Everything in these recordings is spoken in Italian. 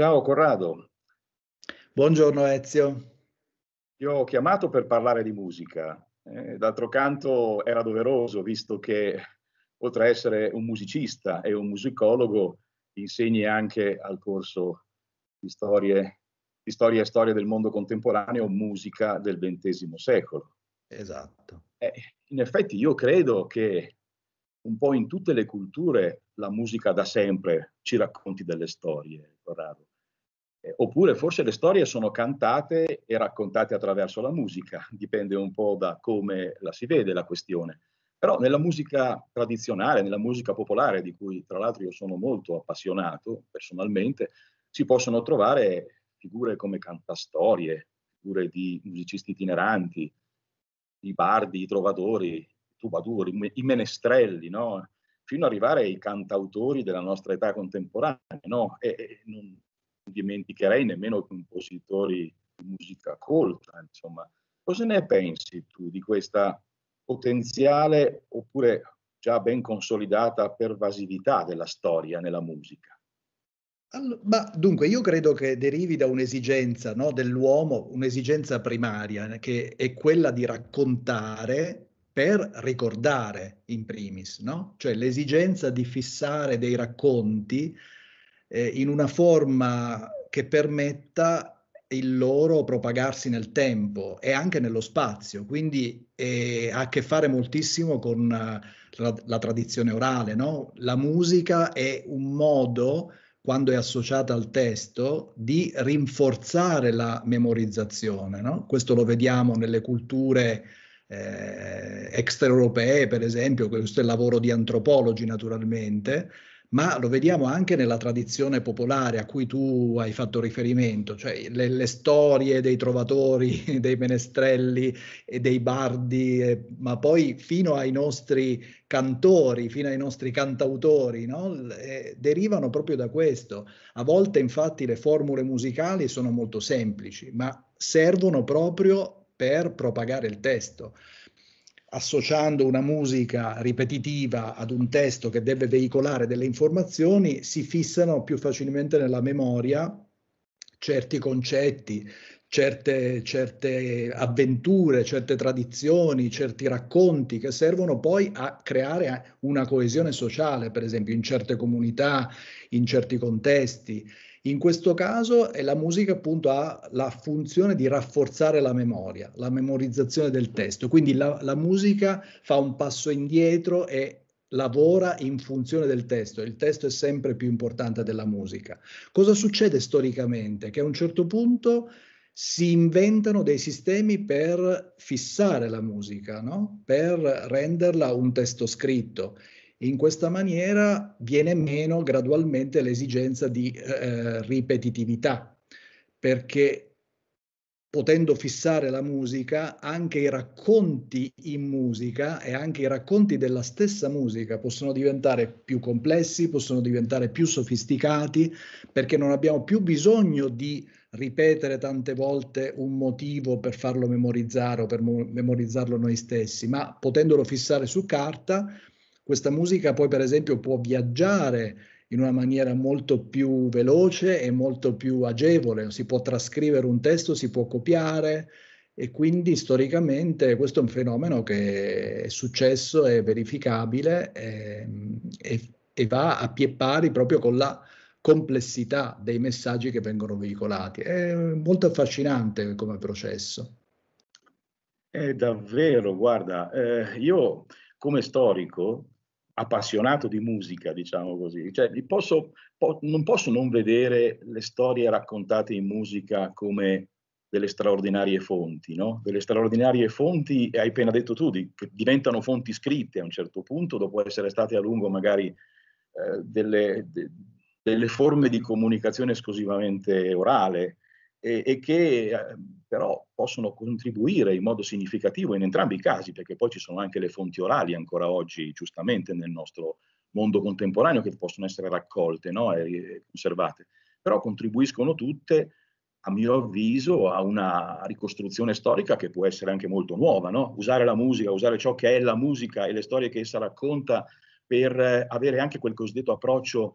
Ciao Corrado. Buongiorno Ezio. Ti ho chiamato per parlare di musica. Eh, d'altro canto era doveroso, visto che oltre a essere un musicista e un musicologo, insegni anche al corso di, storie, di storia e storia del mondo contemporaneo musica del XX secolo. Esatto. Eh, in effetti io credo che un po' in tutte le culture la musica da sempre ci racconti delle storie, Corrado. Eh, oppure forse le storie sono cantate e raccontate attraverso la musica, dipende un po' da come la si vede la questione. Però nella musica tradizionale, nella musica popolare, di cui tra l'altro io sono molto appassionato personalmente, si possono trovare figure come cantastorie, figure di musicisti itineranti, i bardi, i trovatori, i tubaduri, i menestrelli, no? fino ad arrivare ai cantautori della nostra età contemporanea. No? E, e non, dimenticherei nemmeno compositori di musica colta, insomma. Cosa ne pensi tu di questa potenziale oppure già ben consolidata pervasività della storia nella musica? All- ma dunque, io credo che derivi da un'esigenza no, dell'uomo, un'esigenza primaria, che è quella di raccontare per ricordare in primis, no? cioè l'esigenza di fissare dei racconti eh, in una forma che permetta il loro propagarsi nel tempo e anche nello spazio, quindi eh, ha a che fare moltissimo con eh, la, la tradizione orale, no? La musica è un modo quando è associata al testo, di rinforzare la memorizzazione. No? Questo lo vediamo nelle culture eh, extraeuropee, per esempio, questo è il lavoro di antropologi naturalmente, ma lo vediamo anche nella tradizione popolare a cui tu hai fatto riferimento, cioè le, le storie dei trovatori, dei menestrelli, e dei bardi, eh, ma poi fino ai nostri cantori, fino ai nostri cantautori, no? eh, derivano proprio da questo. A volte infatti le formule musicali sono molto semplici, ma servono proprio per propagare il testo associando una musica ripetitiva ad un testo che deve veicolare delle informazioni, si fissano più facilmente nella memoria certi concetti, certe, certe avventure, certe tradizioni, certi racconti che servono poi a creare una coesione sociale, per esempio in certe comunità, in certi contesti. In questo caso la musica appunto ha la funzione di rafforzare la memoria, la memorizzazione del testo, quindi la, la musica fa un passo indietro e lavora in funzione del testo, il testo è sempre più importante della musica. Cosa succede storicamente? Che a un certo punto si inventano dei sistemi per fissare la musica, no? per renderla un testo scritto e in questa maniera viene meno gradualmente l'esigenza di eh, eh, ripetitività, perché potendo fissare la musica, anche i racconti in musica e anche i racconti della stessa musica possono diventare più complessi, possono diventare più sofisticati, perché non abbiamo più bisogno di ripetere tante volte un motivo per farlo memorizzare o per mo- memorizzarlo noi stessi, ma potendolo fissare su carta questa musica poi per esempio può viaggiare in una maniera molto più veloce e molto più agevole, si può trascrivere un testo, si può copiare e quindi storicamente questo è un fenomeno che è successo, è verificabile e, ehm, e, e va a pie pari proprio con la complessità dei messaggi che vengono veicolati. È molto affascinante come processo. È davvero, guarda, eh, io come storico appassionato di musica, diciamo così, cioè, posso, po- non posso non vedere le storie raccontate in musica come delle straordinarie fonti, no? delle straordinarie fonti, hai appena detto tu, di, che diventano fonti scritte a un certo punto, dopo essere state a lungo magari eh, delle, de, delle, forme di comunicazione esclusivamente orale, e, e che eh, però possono contribuire in modo significativo in entrambi i casi, perché poi ci sono anche le fonti orali ancora oggi, giustamente nel nostro mondo contemporaneo, che possono essere raccolte no? e, e conservate, però contribuiscono tutte a mio avviso, a una ricostruzione storica che può essere anche molto nuova. No? Usare la musica, usare ciò che è la musica e le storie che essa racconta per avere anche quel cosiddetto approccio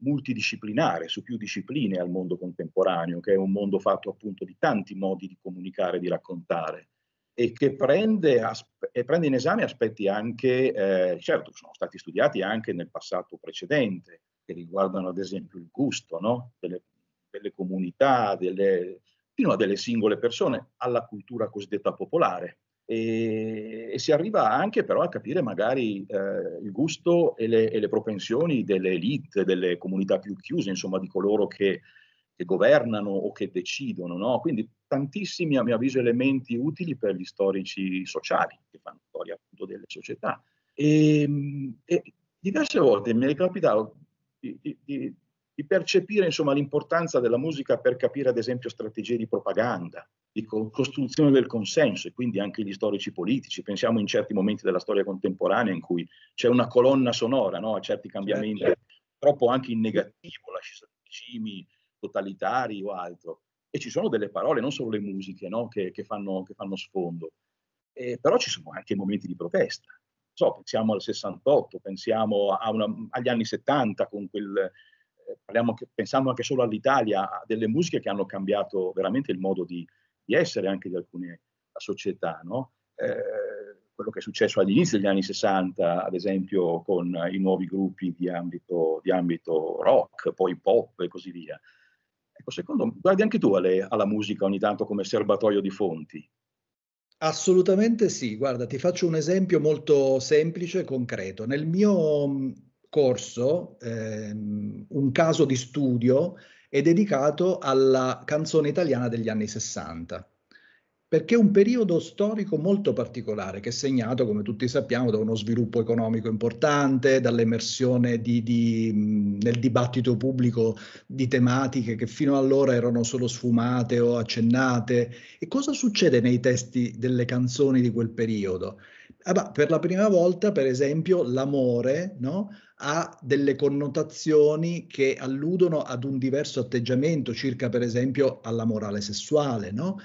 multidisciplinare, su più discipline al mondo contemporaneo, che è un mondo fatto appunto di tanti modi di comunicare, di raccontare e che prende, aspe- e prende in esame aspetti anche, eh, certo, sono stati studiati anche nel passato precedente, che riguardano ad esempio il gusto no? delle, delle, comunità, delle, fino a delle singole persone, alla cultura cosiddetta popolare, e, e, si arriva anche però a capire magari eh, il gusto e le, e le, propensioni delle elite, delle comunità più chiuse, insomma di coloro che, che governano o che decidono. No? Quindi tantissimi, a mio avviso, elementi utili per gli storici sociali, che fanno storia appunto delle società. E, ehm, e diverse volte mi è capitato di, di, di percepire insomma, l'importanza della musica per capire ad esempio strategie di propaganda, di costruzione del consenso e quindi anche gli storici politici. Pensiamo in certi momenti della storia contemporanea in cui c'è una colonna sonora no? a certi cambiamenti, certo. troppo anche in negativo, lasciati regimi totalitari o altro. E ci sono delle parole, non solo le musiche, no? che, che, fanno, che, fanno, sfondo. Eh, però ci sono anche momenti di protesta. So, pensiamo al 68, pensiamo una, agli anni 70 con quel anche, pensando anche solo all'Italia, a delle musiche che hanno cambiato veramente il modo di, di essere anche di alcune società, no? eh, quello che è successo all'inizio degli anni 60, ad esempio con i nuovi gruppi di ambito, di ambito rock, poi pop e così via. Ecco, secondo guardi anche tu alle, alla musica ogni tanto come serbatoio di fonti. Assolutamente sì, guarda, ti faccio un esempio molto semplice e concreto. Nel mio corso, ehm, un caso di studio è dedicato alla canzone italiana degli anni 60, perché è un periodo storico molto particolare che è segnato, come tutti sappiamo, da uno sviluppo economico importante, dall'emersione di, di, nel dibattito pubblico di tematiche che fino allora erano solo sfumate o accennate. E cosa succede nei testi delle canzoni di quel periodo? Ah, bah, per la prima volta, per esempio, l'amore, no? ha delle connotazioni che alludono ad un diverso atteggiamento circa per esempio alla morale sessuale, no?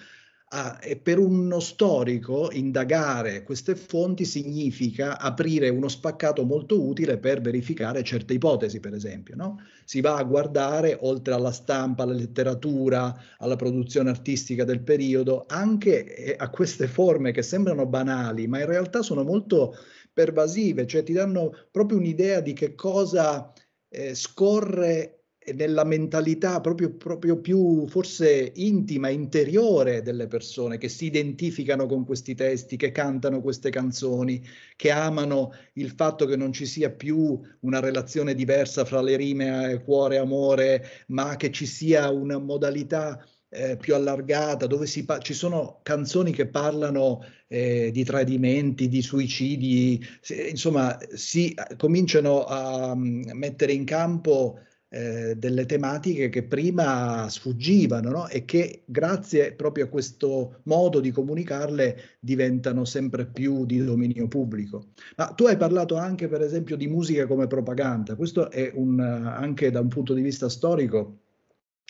Ah, e per uno storico indagare queste fonti significa aprire uno spaccato molto utile per verificare certe ipotesi, per esempio. No? Si va a guardare, oltre alla stampa, alla letteratura, alla produzione artistica del periodo, anche eh, a queste forme che sembrano banali, ma in realtà sono molto pervasive, cioè ti danno proprio un'idea di che cosa eh, scorre nella mentalità proprio, proprio, più forse intima, interiore delle persone che si identificano con questi testi, che cantano queste canzoni, che amano il fatto che non ci sia più una relazione diversa fra le rime eh, cuore amore, ma che ci sia una modalità eh, più allargata, dove pa- ci sono canzoni che parlano eh, di tradimenti, di suicidi, si, insomma si eh, cominciano a mm, mettere in campo eh, delle tematiche che prima sfuggivano no? e che grazie proprio a questo modo di comunicarle diventano sempre più di dominio pubblico. Ma tu hai parlato anche per esempio di musica come propaganda, questo è un, eh, anche da un punto di vista storico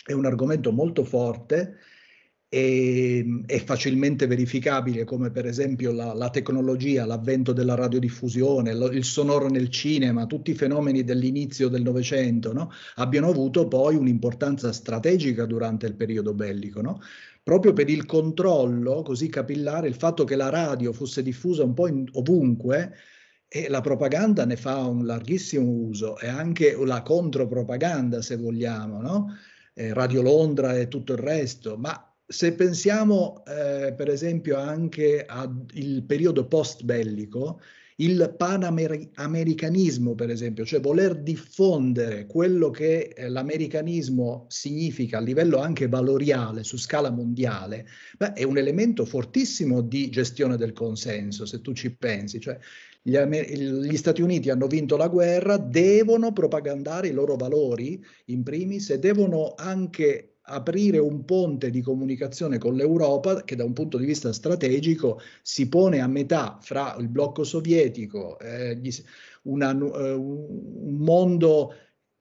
è un argomento molto forte e, ehm, è facilmente verificabile come per esempio la, la tecnologia, l'avvento della radiodiffusione, lo, il sonoro nel cinema, tutti i fenomeni dell'inizio del Novecento no? abbiano avuto poi un'importanza strategica durante il periodo bellico. No? proprio per il controllo così capillare, il fatto che la radio fosse diffusa un po' in, ovunque e la propaganda ne fa un larghissimo uso e anche la contropropaganda, se vogliamo, no? eh, Radio Londra e tutto il resto, ma se pensiamo eh, per esempio anche al periodo post bellico, il panamericanismo, per esempio, cioè voler diffondere quello che eh, l'americanismo significa a livello anche valoriale su scala mondiale, beh, è un elemento fortissimo di gestione del consenso, se tu ci pensi. Cioè, gli, gli, Stati Uniti hanno vinto la guerra, devono propagandare i loro valori in primis e devono anche aprire un ponte di comunicazione con l'Europa che da un punto di vista strategico si pone a metà fra il blocco sovietico, eh, una, uh, un mondo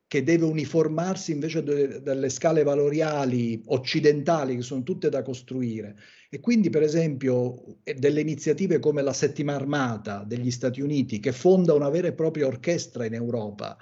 che deve uniformarsi invece de- delle scale valoriali occidentali che sono tutte da costruire e quindi, per esempio, eh, delle iniziative come la Settima Armata degli Stati Uniti, che fonda una vera e propria orchestra in Europa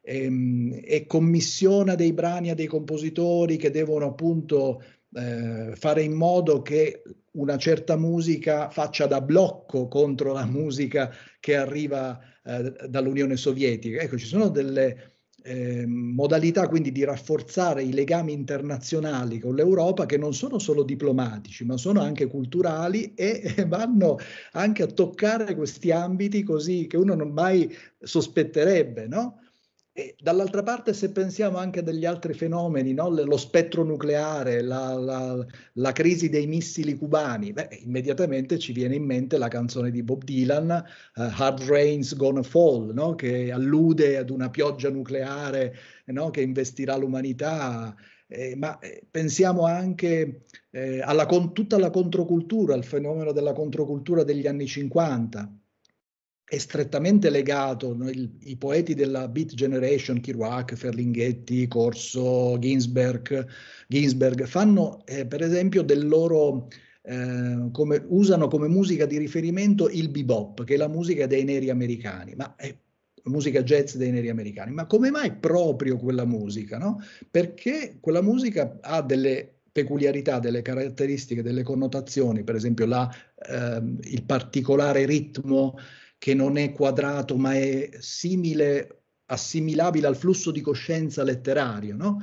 ehm, e commissiona dei brani a dei compositori che devono appunto eh, fare in modo che una certa musica faccia da blocco contro la musica che arriva eh, dall'Unione Sovietica. Ecco, ci sono delle eh, modalità quindi di rafforzare i legami internazionali con l'Europa che non sono solo diplomatici ma sono anche culturali e, eh, vanno anche a toccare questi ambiti così che uno non mai sospetterebbe, no? E dall'altra parte, se pensiamo anche agli altri fenomeni, no? lo spettro nucleare, la, la, la, crisi dei missili cubani, beh, immediatamente ci viene in mente la canzone di Bob Dylan, uh, Hard Rain's Gonna Fall, no? che allude ad una pioggia nucleare no? che investirà l'umanità. Eh, ma eh, pensiamo anche eh, alla con, tutta la controcultura, al fenomeno della controcultura degli anni 50 è strettamente legato, no, il, i poeti della Beat Generation, Kerouac, Ferlinghetti, Corso, Ginsberg, Ginsberg fanno eh, per esempio del loro, eh, come, usano come musica di riferimento il bebop, che è la musica dei neri americani, ma è musica jazz dei neri americani. Ma come mai proprio quella musica? No? Perché quella musica ha delle peculiarità, delle caratteristiche, delle connotazioni, per esempio la, eh, il particolare ritmo che non è quadrato ma è simile, assimilabile al flusso di coscienza letterario, no?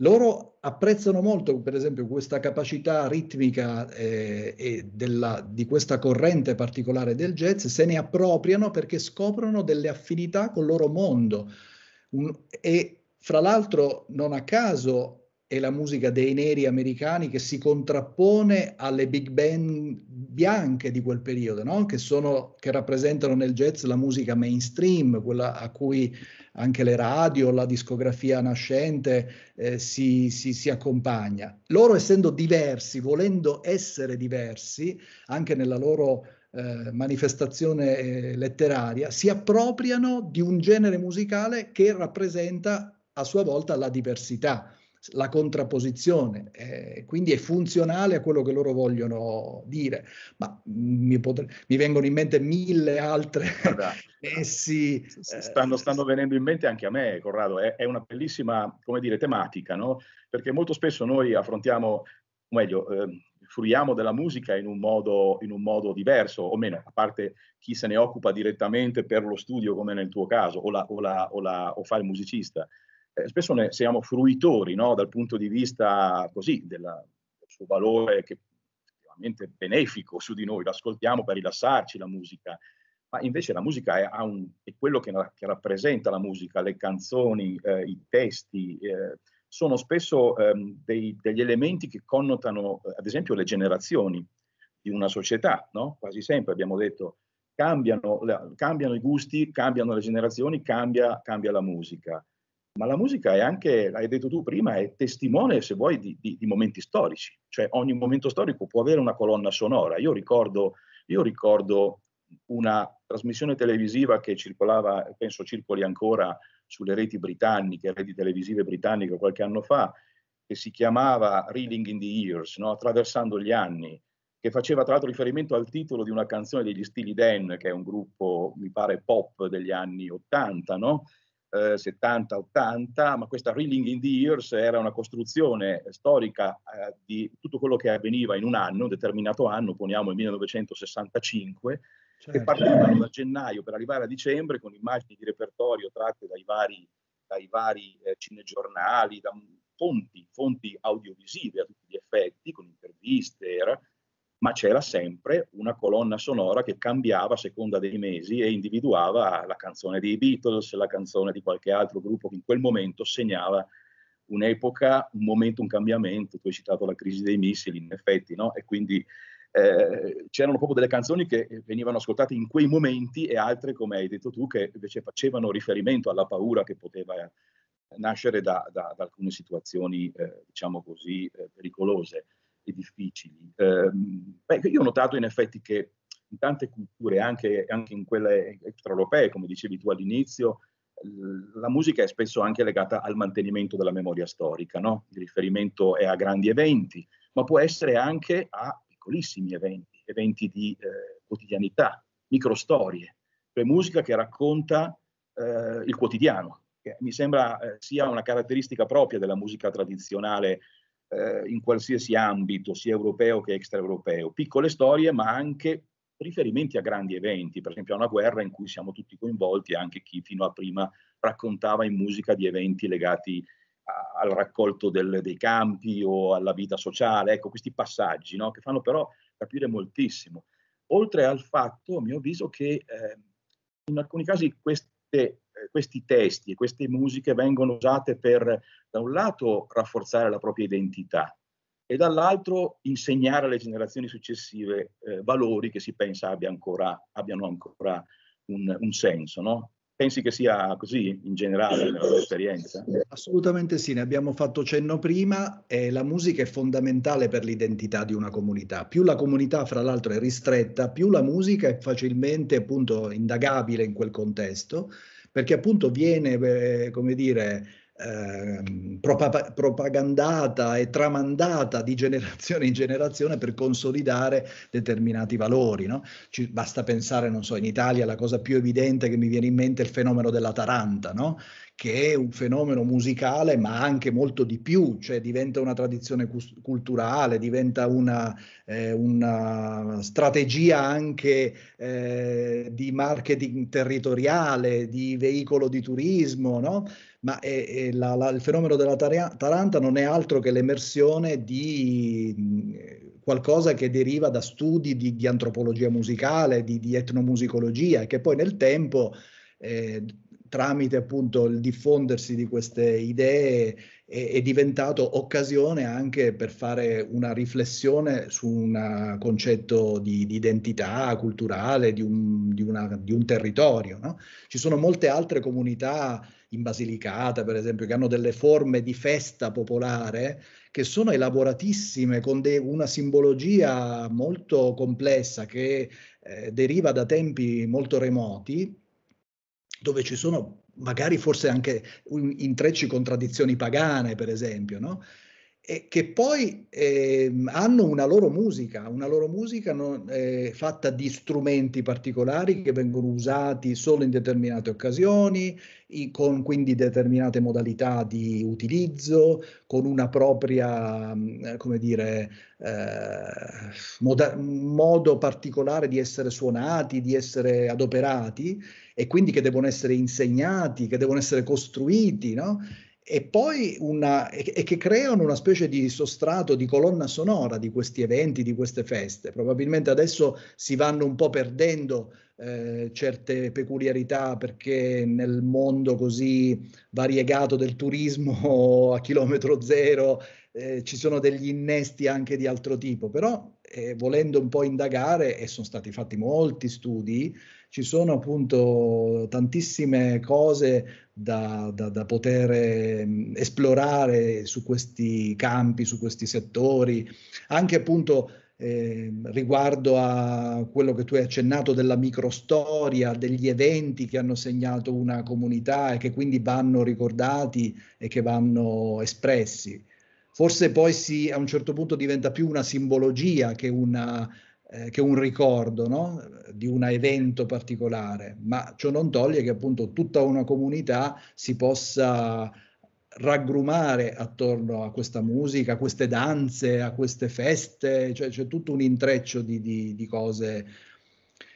Loro apprezzano molto, per esempio, questa capacità ritmica eh, e della, di questa corrente particolare del jazz, se ne appropriano perché scoprono delle affinità col loro mondo. Un, e fra l'altro, non a caso, è la musica dei neri americani che si contrappone alle big band bianche di quel periodo, no? che, sono, che, rappresentano nel jazz la musica mainstream, quella a cui anche le radio, la discografia nascente eh, si, si, si accompagna. Loro essendo diversi, volendo essere diversi, anche nella loro eh, manifestazione eh, letteraria, si appropriano di un genere musicale che rappresenta a sua volta la diversità la contrapposizione, eh, quindi è funzionale a quello che loro vogliono dire. Ma mm, mi, potre- mi, vengono in mente mille altre. Guarda, messi, eh, stanno, stanno, venendo in mente anche a me, Corrado. È, è una bellissima dire, tematica, no? perché molto spesso noi affrontiamo, o meglio, eh, fruiamo della musica in un, modo, in un modo diverso, o meno, a parte chi se ne occupa direttamente per lo studio, come nel tuo caso, o, la, o, la, o, la, o fa il musicista eh, spesso ne siamo fruitori no? dal punto di vista così, della, del suo valore che effettivamente benefico su di noi, l'ascoltiamo per rilassarci la musica, ma invece la musica è, un, è quello che, che, rappresenta la musica, le canzoni, eh, i testi, eh, sono spesso ehm, dei, degli elementi che connotano, eh, ad esempio, le generazioni di una società, no? quasi sempre abbiamo detto cambiano, cambiano, i gusti, cambiano le generazioni, cambia, cambia la musica ma la musica è anche, l'hai detto tu prima, è testimone, se vuoi, di, di, di momenti storici. Cioè ogni momento storico può avere una colonna sonora. Io ricordo, io ricordo una trasmissione televisiva che circolava, penso circoli ancora sulle reti britanniche, reti televisive britanniche qualche anno fa, che si chiamava Reading in the Years, no? attraversando gli anni, che faceva tra l'altro riferimento al titolo di una canzone degli Stili Dan, che è un gruppo, mi pare, pop degli anni Ottanta, no? eh, 70-80, ma questa Reeling in the Years era una costruzione storica eh, di tutto quello che avveniva in un anno, un determinato anno, poniamo il 1965, certo. che partivano da gennaio per arrivare a dicembre con immagini di repertorio tratte dai vari, dai vari eh, cinegiornali, da fonti, fonti audiovisive a tutti gli effetti, con interviste, era, ma c'era sempre una colonna sonora che cambiava a seconda dei mesi e individuava la canzone dei Beatles, la canzone di qualche altro gruppo che in quel momento segnava un'epoca, un momento, un cambiamento. Tu hai citato la crisi dei missili, in effetti, no? E quindi eh, c'erano proprio delle canzoni che venivano ascoltate in quei momenti e altre, come hai detto tu, che invece facevano riferimento alla paura che poteva nascere da, da, da alcune situazioni, eh, diciamo così, eh, pericolose e difficili. Eh, beh, io ho notato in effetti che in tante culture, anche, anche in quelle extraeuropee, come dicevi tu all'inizio, la musica è spesso anche legata al mantenimento della memoria storica, no? il riferimento è a grandi eventi, ma può essere anche a piccolissimi eventi, eventi di eh, quotidianità, microstorie, cioè musica che racconta eh, il quotidiano, che mi sembra eh, sia una caratteristica propria della musica tradizionale eh, in qualsiasi ambito, sia europeo che extraeuropeo. Piccole storie, ma anche riferimenti a grandi eventi, per esempio a una guerra in cui siamo tutti coinvolti, anche chi fino a prima raccontava in musica di eventi legati a, al raccolto del, dei campi o alla vita sociale, ecco questi passaggi no? che fanno però capire moltissimo. Oltre al fatto, a mio avviso, che eh, in alcuni casi queste eh, questi testi e queste musiche vengono usate per, da un lato, rafforzare la propria identità e dall'altro insegnare alle generazioni successive eh, valori che si pensa abbia ancora, abbiano ancora un, un senso. No? Pensi che sia così in generale nella tua esperienza? Assolutamente sì, ne abbiamo fatto cenno prima. Eh, la musica è fondamentale per l'identità di una comunità. Più la comunità, fra l'altro, è ristretta, più la musica è facilmente appunto indagabile in quel contesto perché appunto viene, eh, come dire, Ehm, propagandata e tramandata di generazione in generazione per consolidare determinati valori. No? Ci, basta pensare, non so, in Italia la cosa più evidente che mi viene in mente è il fenomeno della Taranta, no? che è un fenomeno musicale ma anche molto di più, cioè diventa una tradizione cus- culturale, diventa una, eh, una strategia anche eh, di marketing territoriale, di veicolo di turismo, no? ma è, eh, è eh, la, la, il fenomeno della tar- Taranta non è altro che l'emersione di mh, mm, qualcosa che deriva da studi di, di antropologia musicale, di, di, etnomusicologia, che poi nel tempo... Eh, tramite appunto il diffondersi di queste idee è, è diventato occasione anche per fare una riflessione su un concetto di, di identità culturale di un, di una, di un territorio. No? Ci sono molte altre comunità in Basilicata, per esempio, che hanno delle forme di festa popolare che sono elaboratissime con de- una simbologia molto complessa che eh, deriva da tempi molto remoti, dove ci sono magari forse anche intrecci con tradizioni pagane, per esempio, no? E che poi eh, hanno una loro musica, una loro musica non, eh, fatta di strumenti particolari che vengono usati solo in determinate occasioni, con quindi determinate modalità di utilizzo, con una propria, mm, come dire, eh, moda- modo particolare di essere suonati, di essere adoperati e quindi che devono essere insegnati, che devono essere costruiti, no? E poi una, e che creano una specie di sostrato, di colonna sonora di questi eventi, di queste feste. Probabilmente adesso si vanno un po' perdendo eh, certe peculiarità perché nel mondo così variegato del turismo a chilometro zero eh, ci sono degli innesti anche di altro tipo, però eh, volendo un po' indagare, e sono stati fatti molti studi, ci sono appunto tantissime cose da, da, da poter ehm, esplorare su questi campi, su questi settori, anche appunto eh, riguardo a quello che tu hai accennato della microstoria, degli eventi che hanno segnato una comunità e che quindi vanno ricordati e che vanno espressi. Forse poi si, a un certo punto diventa più una simbologia che una eh, che un ricordo no? di un evento particolare, ma ciò non toglie che appunto tutta una comunità si possa raggrumare attorno a questa musica, a queste danze, a queste feste, cioè c'è tutto un intreccio di, di, di cose.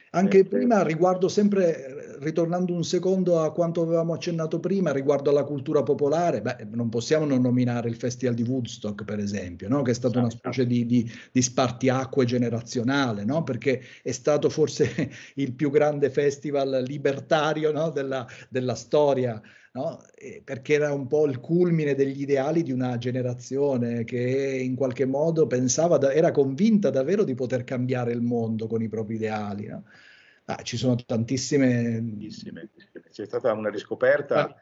Anche eh, prima riguardo sempre ritornando un secondo a quanto avevamo accennato prima riguardo alla cultura popolare, beh, non possiamo non nominare il Festival di Woodstock, per esempio, no? che è stata una certo. specie di, di, di spartiacque generazionale, no? perché è stato forse il più grande festival libertario no? della, della storia. No? perché era un po' il culmine degli ideali di una generazione che in qualche modo pensava, da, era convinta davvero di poter cambiare il mondo con i propri ideali. No? Ah, ci sono tantissime... tantissime. C'è stata una riscoperta. Ah,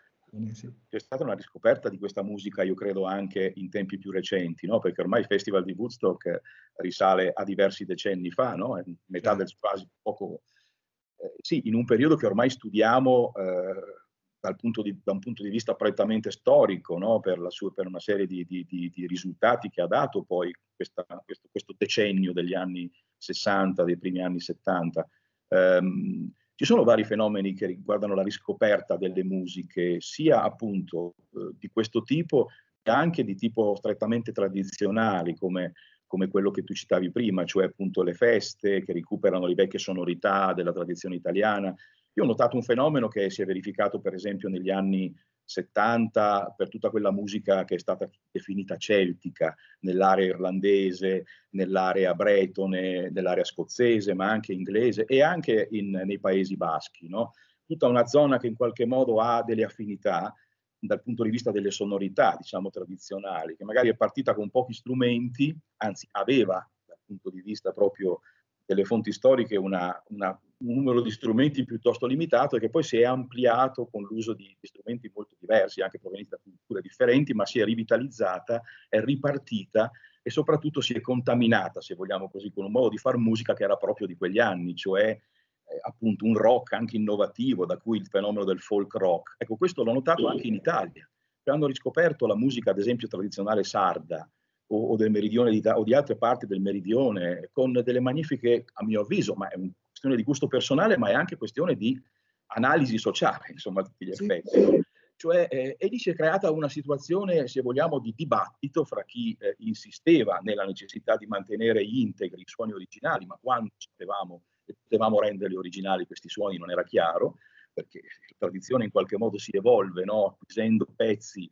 c'è stata una riscoperta di questa musica, io credo, anche in tempi più recenti, no? perché ormai il Festival di Woodstock risale a diversi decenni fa, no? metà del quasi poco, eh, sì, in un periodo che ormai studiamo eh, di, da un punto di vista prettamente storico, no? per, sua, per, una serie di, di, di, risultati che ha dato poi questa, questo, questo decennio degli anni 60, dei primi anni 70 Um, ci sono vari fenomeni che riguardano la riscoperta delle musiche, sia appunto eh, di questo tipo, che anche di tipo strettamente tradizionali, come, come, quello che tu citavi prima, cioè appunto le feste che recuperano le vecchie sonorità della tradizione italiana. Io ho notato un fenomeno che si è verificato per esempio negli anni 70 per tutta quella musica che è stata definita celtica nell'area irlandese, nell'area bretone, nell'area scozzese, ma anche inglese e anche in, nei Paesi Baschi. No? Tutta una zona che in qualche modo ha delle affinità dal punto di vista delle sonorità, diciamo, tradizionali, che magari è partita con pochi strumenti, anzi aveva dal punto di vista proprio delle fonti storiche una, una, un numero di strumenti piuttosto limitato e che poi si è ampliato con l'uso di, di strumenti molto diversi, anche provenienti da culture differenti, ma si è rivitalizzata, è ripartita e soprattutto si è contaminata, se vogliamo così, con un modo di fare musica che era proprio di quegli anni, cioè eh, appunto un rock anche innovativo, da cui il fenomeno del folk rock. Ecco, questo l'ho notato anche in Italia, che hanno riscoperto la musica, ad esempio, tradizionale sarda, o, o del meridione di, o di altre parti del meridione, con delle magnifiche, a mio avviso, ma è una questione di gusto personale, ma è anche questione di analisi sociale, insomma, a tutti gli effetti. Sì. Cioè, eh, e lì si è creata una situazione, se vogliamo, di dibattito fra chi eh, insisteva nella necessità di mantenere integri i suoni originali, ma quando sapevamo e potevamo renderli originali questi suoni non era chiaro, perché la tradizione in qualche modo si evolve, no? acquisendo pezzi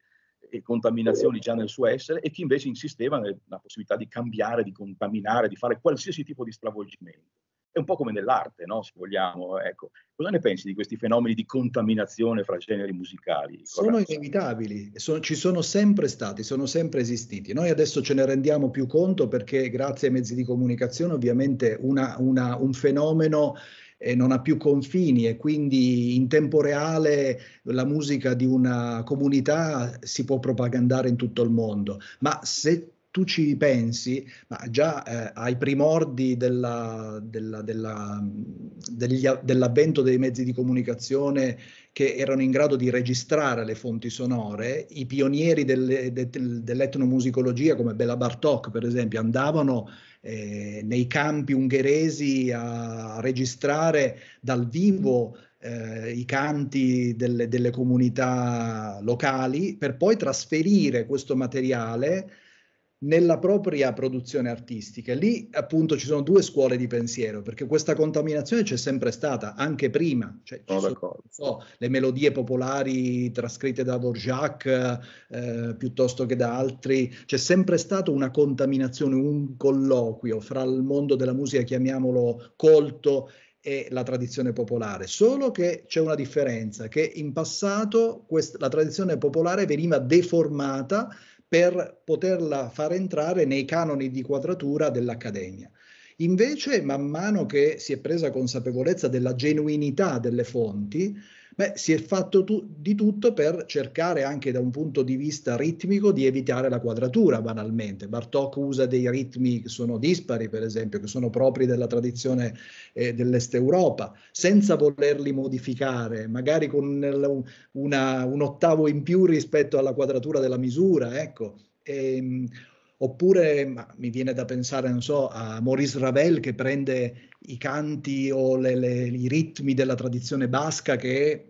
e contaminazioni già nel suo essere e chi invece insisteva nella possibilità di cambiare, di contaminare, di fare qualsiasi tipo di stravolgimento. È un po' come nell'arte, no? se vogliamo. Ecco. Cosa ne pensi di questi fenomeni di contaminazione fra generi musicali? Sono inevitabili, sono, ci sono sempre stati, sono sempre esistiti. Noi adesso ce ne rendiamo più conto perché grazie ai mezzi di comunicazione ovviamente una, una, un fenomeno eh, non ha più confini e quindi in tempo reale la musica di una comunità si può propagandare in tutto il mondo. Ma se tu ci pensi, ma già eh, ai primordi della, della, della, degli, dell'avvento dei mezzi di comunicazione che erano in grado di registrare le fonti sonore, i pionieri delle, de, dell'etnomusicologia come Bela Bartok, per esempio, andavano eh, nei campi ungheresi a registrare dal vivo eh, i canti delle, delle, comunità locali per poi trasferire questo materiale nella propria produzione artistica. Lì appunto ci sono due scuole di pensiero, perché questa contaminazione c'è sempre stata, anche prima. Cioè, oh, sono, so, le melodie popolari trascritte da Dvorak eh, piuttosto che da altri, c'è sempre stata una contaminazione, un colloquio fra il mondo della musica, chiamiamolo colto, e la tradizione popolare, solo che c'è una differenza, che in passato quest- la tradizione popolare veniva deformata per poterla far entrare nei canoni di quadratura dell'Accademia. Invece, man mano che si è presa consapevolezza della genuinità delle fonti, Beh, si è fatto tu- di tutto per cercare anche da un punto di vista ritmico di evitare la quadratura, banalmente. Bartok usa dei ritmi che sono dispari, per esempio, che sono propri della tradizione eh, dell'Est Europa, senza volerli modificare, magari con una, un ottavo in più rispetto alla quadratura della misura, ecco. E, ehm, Oppure mi viene da pensare, non so, a Maurice Ravel che prende i canti o le, le, i ritmi della tradizione basca che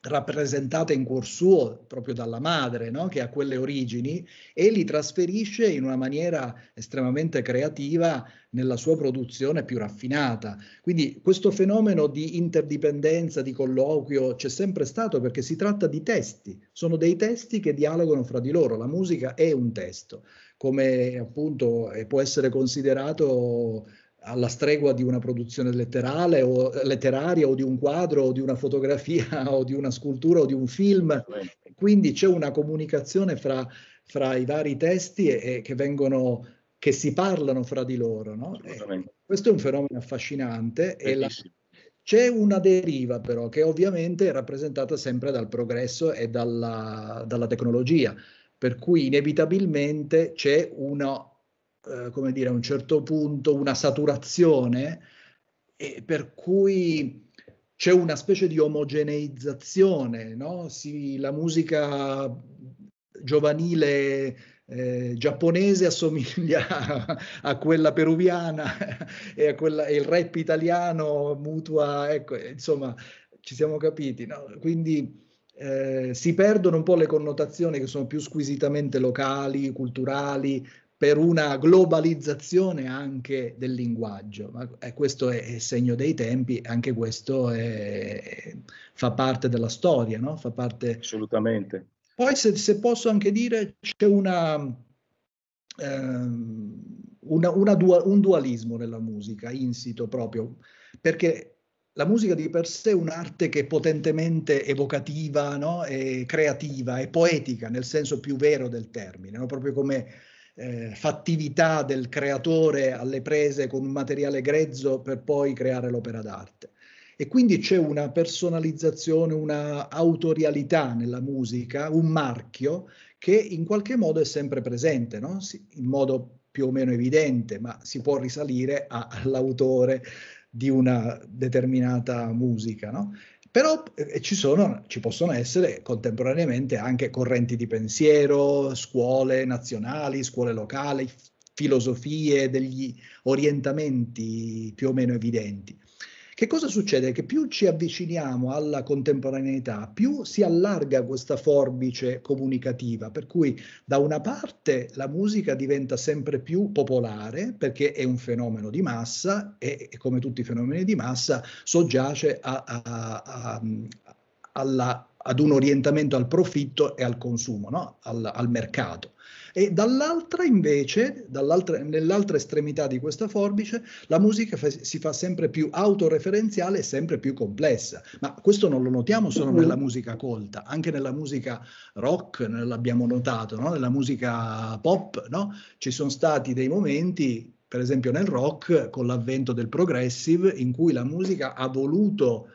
rappresentata in cuor suo proprio dalla madre, no? che ha quelle origini, e li trasferisce in una maniera estremamente creativa nella sua produzione più raffinata. Quindi questo fenomeno di interdipendenza, di colloquio, c'è sempre stato perché si tratta di testi, sono dei testi che dialogano fra di loro, la musica è un testo come appunto eh, può essere considerato alla stregua di una produzione letterale o, letteraria o di un quadro o di una fotografia o di una scultura o di un film. Quindi c'è una comunicazione fra, fra i vari testi e, e che vengono che si parlano fra di loro. No? questo è un fenomeno affascinante c'è una deriva però che ovviamente è rappresentata sempre dal progresso e dalla, dalla tecnologia, per cui inevitabilmente c'è una eh, come dire, a un certo punto una saturazione per cui c'è una specie di omogeneizzazione, no? si, la musica giovanile eh, giapponese assomiglia a, a quella peruviana e, quella, e, il rap italiano mutua, ecco, insomma, ci siamo capiti. No? Quindi eh, si perdono un po' le connotazioni che sono più squisitamente locali, culturali, per una globalizzazione anche del linguaggio. Ma, eh, questo è, è, segno dei tempi, anche questo è, fa parte della storia, no? Fa parte... Assolutamente. Poi se, se posso anche dire c'è una, ehm, una, una dua, un dualismo nella musica, insito proprio, perché la musica di per sé è un'arte che è potentemente evocativa, no? è creativa, è poetica nel senso più vero del termine, no? proprio come eh, fattività del creatore alle prese con un materiale grezzo per poi creare l'opera d'arte. E quindi c'è una personalizzazione, una autorialità nella musica, un marchio che in qualche modo è sempre presente, no? si, in modo più o meno evidente, ma si può risalire a, all'autore di una determinata musica. No? Però eh, ci, sono, ci possono essere contemporaneamente anche correnti di pensiero, scuole nazionali, scuole locali, filosofie, degli orientamenti più o meno evidenti. Che cosa succede? Che più ci avviciniamo alla contemporaneità, più si allarga questa forbice comunicativa, per cui da una parte la musica diventa sempre più popolare perché è un fenomeno di massa e, come tutti i fenomeni di massa soggiace a, a, a, alla, ad un orientamento al profitto e al consumo, no? al, al mercato e dall'altra invece, dall'altra, nell'altra estremità di questa forbice, la musica fa, si fa sempre più autoreferenziale e sempre più complessa. Ma questo non lo notiamo solo nella mm-hmm. musica colta, anche nella musica rock l'abbiamo notato, no? nella musica pop, no? ci sono stati dei momenti, per esempio nel rock, con l'avvento del progressive, in cui la musica ha voluto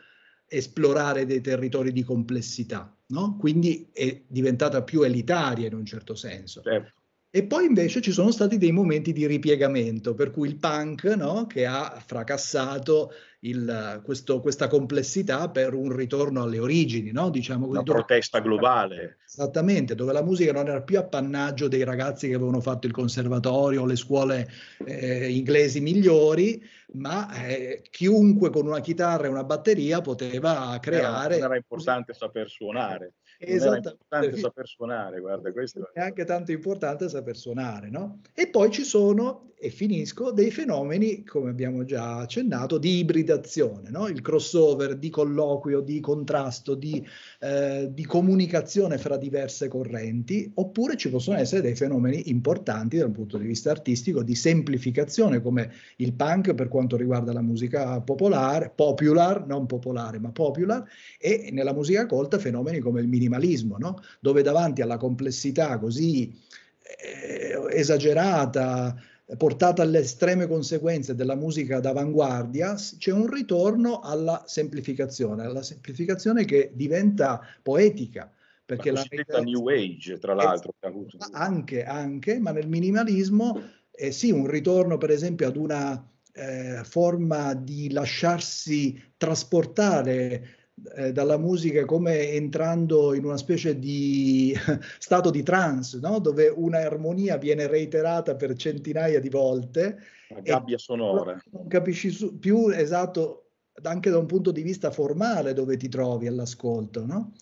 esplorare dei territori di complessità, no? quindi è diventata più elitaria in un certo senso. Certo. E poi invece ci sono stati dei momenti di ripiegamento, per cui il punk, no, che ha fracassato il, questo, questa complessità per un ritorno alle origini, no? diciamo così, una dove... protesta globale. Esattamente, dove la musica non era più appannaggio dei ragazzi che avevano fatto il conservatorio o le scuole eh, inglesi migliori, ma eh, chiunque con una chitarra e una batteria poteva creare. Era, era importante saper suonare. Esatto. importante saper suonare, guarda, questo è anche tanto importante saper suonare, no? E poi ci sono e finisco, dei fenomeni, come abbiamo già accennato, di ibridazione, no? il crossover di colloquio, di contrasto, di, eh, di, comunicazione fra diverse correnti, oppure ci possono essere dei fenomeni importanti dal punto di vista artistico, di semplificazione, come il punk per quanto riguarda la musica popolare, popular, non popolare, ma popular, e nella musica colta fenomeni come il minimalismo, no? dove davanti alla complessità così eh, esagerata, portata alle estreme conseguenze della musica d'avanguardia, c'è un ritorno alla semplificazione, alla semplificazione che diventa poetica. Perché la, la New Age, tra l'altro. Esatto, anche, anche, ma nel minimalismo è eh, sì un ritorno, per esempio, ad una eh, forma di lasciarsi trasportare eh, dalla musica come entrando in una specie di stato di trance, no? dove armonia viene reiterata per centinaia di volte. La gabbia sonora. Non capisci su- più esatto, anche da un punto di vista formale, dove ti trovi all'ascolto. No?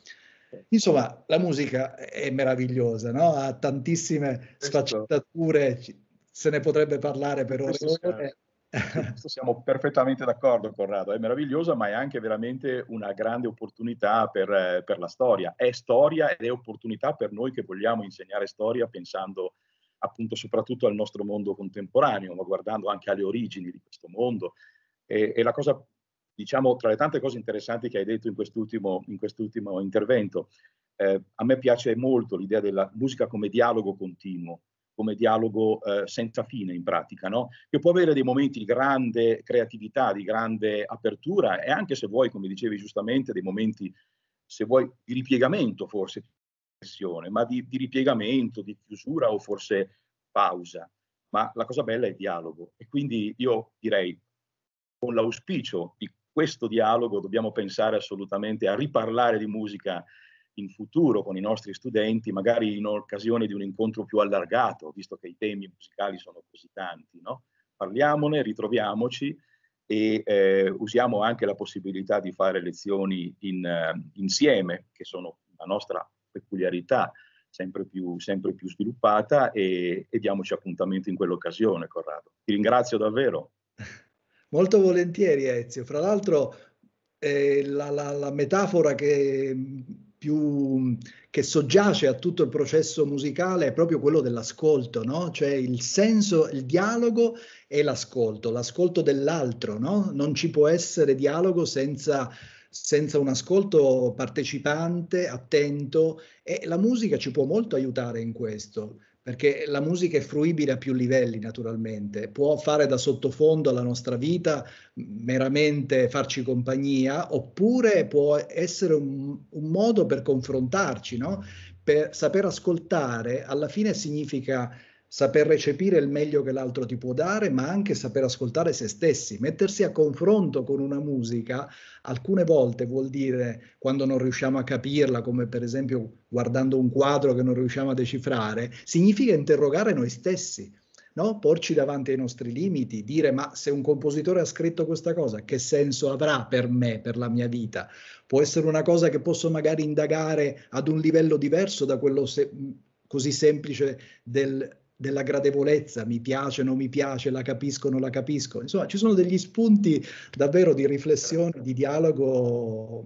Insomma, la musica è meravigliosa, no? ha tantissime sfaccettature, se ne potrebbe parlare per ore ore eh siamo perfettamente d'accordo, Corrado. È meravigliosa, ma è anche veramente una grande opportunità per, eh, per, la storia. È storia ed è opportunità per noi che vogliamo insegnare storia pensando appunto soprattutto al nostro mondo contemporaneo, ma guardando anche alle origini di questo mondo. E, e la cosa, diciamo, tra le tante cose interessanti che hai detto in quest'ultimo, in quest'ultimo intervento, eh, a me piace molto l'idea della musica come dialogo continuo, come dialogo eh, senza fine in pratica, no? che può avere dei momenti di grande creatività, di grande apertura e anche se vuoi, come dicevi giustamente, dei momenti, se vuoi, di ripiegamento forse, pressione, ma di, di ripiegamento, di chiusura o forse pausa. Ma la cosa bella è il dialogo e quindi io direi con l'auspicio di questo dialogo dobbiamo pensare assolutamente a riparlare di musica in futuro con i nostri studenti, magari in occasione di un incontro più allargato, visto che i temi musicali sono così tanti. No? Parliamone, ritroviamoci e eh, usiamo anche la possibilità di fare lezioni in, eh, insieme, che sono la nostra peculiarità sempre più, sempre più sviluppata e, e diamoci appuntamento in quell'occasione, Corrado. Ti ringrazio davvero. Molto volentieri Ezio, fra l'altro eh, la, la, la metafora che più che soggiace a tutto il processo musicale è proprio quello dell'ascolto, no? Cioè il senso, il dialogo e l'ascolto, l'ascolto dell'altro, no? Non ci può essere dialogo senza senza un ascolto partecipante, attento e la musica ci può molto aiutare in questo perché la musica è fruibile a più livelli naturalmente, può fare da sottofondo alla nostra vita, meramente farci compagnia, oppure può essere un, un modo per confrontarci, no? per saper ascoltare alla fine significa saper recepire il meglio che l'altro ti può dare, ma anche saper ascoltare se stessi. Mettersi a confronto con una musica alcune volte vuol dire quando non riusciamo a capirla, come per esempio guardando un quadro che non riusciamo a decifrare, significa interrogare noi stessi. No? Porci davanti ai nostri limiti, dire ma se un compositore ha scritto questa cosa, che senso avrà per me, per la mia vita? Può essere una cosa che posso magari indagare ad un livello diverso da quello se- così semplice del della gradevolezza, mi piace, non mi piace, la capisco, non la capisco. Insomma, ci sono degli spunti davvero di riflessione, di dialogo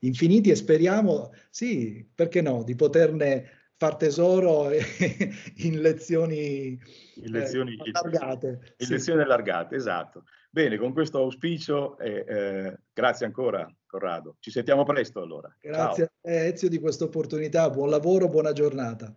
infiniti e speriamo, sì, perché no, di poterne far tesoro in lezioni, in lezioni eh, allargate. In sì. lezioni allargate, esatto. Bene, con questo auspicio, eh, eh, grazie ancora Corrado. Ci sentiamo presto allora. Grazie Ciao. a te Ezio di questa opportunità, buon lavoro, buona giornata.